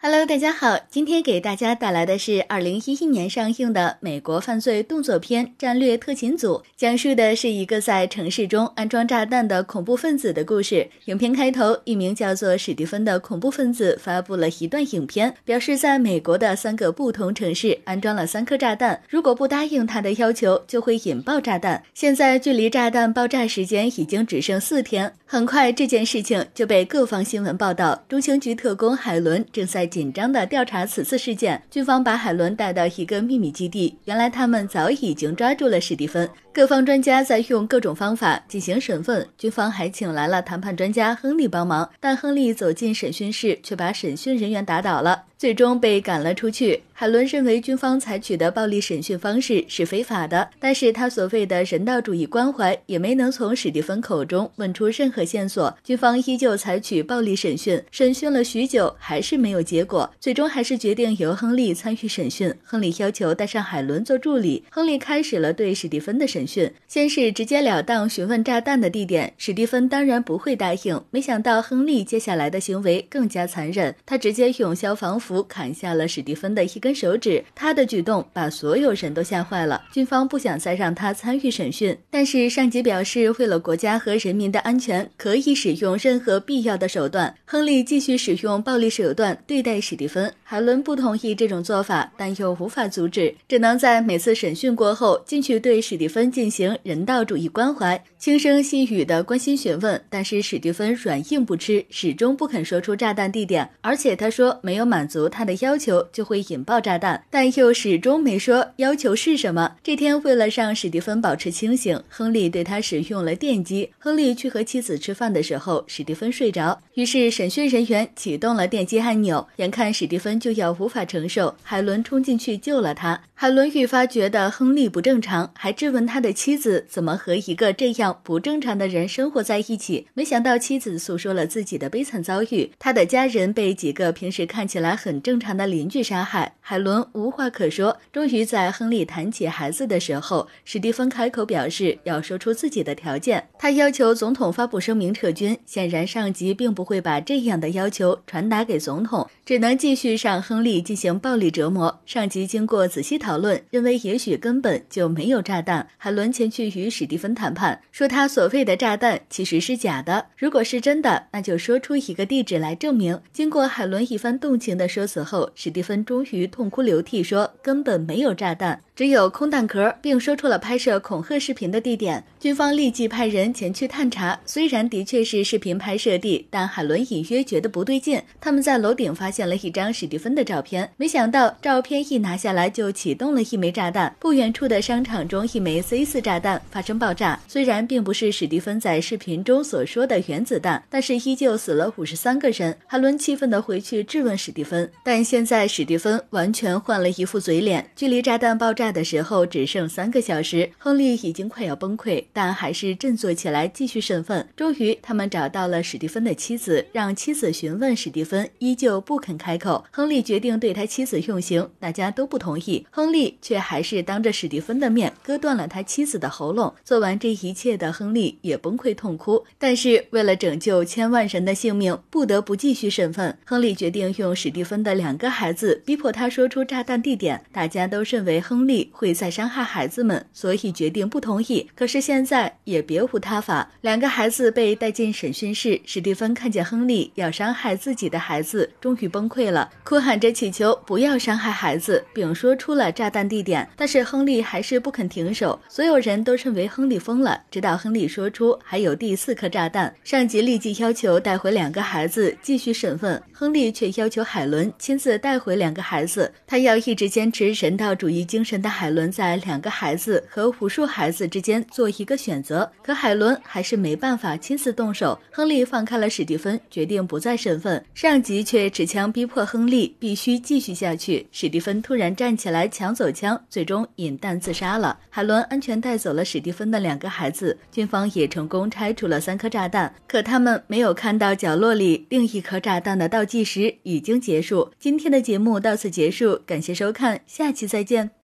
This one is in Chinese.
Hello，大家好，今天给大家带来的是2011年上映的美国犯罪动作片《战略特勤组》，讲述的是一个在城市中安装炸弹的恐怖分子的故事。影片开头，一名叫做史蒂芬的恐怖分子发布了一段影片，表示在美国的三个不同城市安装了三颗炸弹，如果不答应他的要求，就会引爆炸弹。现在距离炸弹爆炸时间已经只剩四天，很快这件事情就被各方新闻报道。中情局特工海伦正在。紧张地调查此次事件，军方把海伦带到一个秘密基地。原来他们早已经抓住了史蒂芬。各方专家在用各种方法进行审问，军方还请来了谈判专家亨利帮忙，但亨利走进审讯室却把审讯人员打倒了，最终被赶了出去。海伦认为军方采取的暴力审讯方式是非法的，但是他所谓的人道主义关怀也没能从史蒂芬口中问出任何线索。军方依旧采取暴力审讯，审讯了许久还是没有结果，最终还是决定由亨利参与审讯。亨利要求带上海伦做助理，亨利开始了对史蒂芬的审。讯。先是直截了当询问炸弹的地点，史蒂芬当然不会答应。没想到亨利接下来的行为更加残忍，他直接用消防斧砍下了史蒂芬的一根手指。他的举动把所有人都吓坏了。军方不想再让他参与审讯，但是上级表示为了国家和人民的安全，可以使用任何必要的手段。亨利继续使用暴力手段对待史蒂芬，海伦不同意这种做法，但又无法阻止，只能在每次审讯过后进去对史蒂芬。进行人道主义关怀，轻声细语的关心询问，但是史蒂芬软硬不吃，始终不肯说出炸弹地点，而且他说没有满足他的要求就会引爆炸弹，但又始终没说要求是什么。这天，为了让史蒂芬保持清醒，亨利对他使用了电击。亨利去和妻子吃饭的时候，史蒂芬睡着，于是审讯人员启动了电击按钮，眼看史蒂芬就要无法承受，海伦冲进去救了他。海伦愈发觉得亨利不正常，还质问他。他的妻子怎么和一个这样不正常的人生活在一起？没想到妻子诉说了自己的悲惨遭遇，他的家人被几个平时看起来很正常的邻居杀害。海伦无话可说，终于在亨利谈起孩子的时候，史蒂芬开口表示要说出自己的条件。他要求总统发布声明撤军，显然上级并不会把这样的要求传达给总统，只能继续向亨利进行暴力折磨。上级经过仔细讨论，认为也许根本就没有炸弹。海伦前去与史蒂芬谈判，说他所谓的炸弹其实是假的。如果是真的，那就说出一个地址来证明。经过海伦一番动情的说辞后，史蒂芬终于痛哭流涕，说根本没有炸弹。只有空弹壳，并说出了拍摄恐吓视频的地点。军方立即派人前去探查。虽然的确是视频拍摄地，但海伦隐约觉得不对劲。他们在楼顶发现了一张史蒂芬的照片，没想到照片一拿下来就启动了一枚炸弹。不远处的商场中，一枚 C 四炸弹发生爆炸。虽然并不是史蒂芬在视频中所说的原子弹，但是依旧死了五十三个人。海伦气愤地回去质问史蒂芬，但现在史蒂芬完全换了一副嘴脸。距离炸弹爆炸。的时候只剩三个小时，亨利已经快要崩溃，但还是振作起来继续审问。终于，他们找到了史蒂芬的妻子，让妻子询问史蒂芬，依旧不肯开口。亨利决定对他妻子用刑，大家都不同意，亨利却还是当着史蒂芬的面割断了他妻子的喉咙。做完这一切的亨利也崩溃痛哭，但是为了拯救千万人的性命，不得不继续审问。亨利决定用史蒂芬的两个孩子逼迫他说出炸弹地点，大家都认为亨利。会再伤害孩子们，所以决定不同意。可是现在也别无他法。两个孩子被带进审讯室，史蒂芬看见亨利要伤害自己的孩子，终于崩溃了，哭喊着祈求不要伤害孩子，并说出了炸弹地点。但是亨利还是不肯停手，所有人都认为亨利疯了。直到亨利说出还有第四颗炸弹，上级立即要求带回两个孩子继续审问。亨利却要求海伦亲自带回两个孩子，他要一直坚持神道主义精神。海伦在两个孩子和无数孩子之间做一个选择，可海伦还是没办法亲自动手。亨利放开了史蒂芬，决定不再身份。上级却持枪逼迫亨利必须继续下去。史蒂芬突然站起来抢走枪，最终引弹自杀了。海伦安全带走了史蒂芬的两个孩子，军方也成功拆除了三颗炸弹。可他们没有看到角落里另一颗炸弹的倒计时已经结束。今天的节目到此结束，感谢收看，下期再见。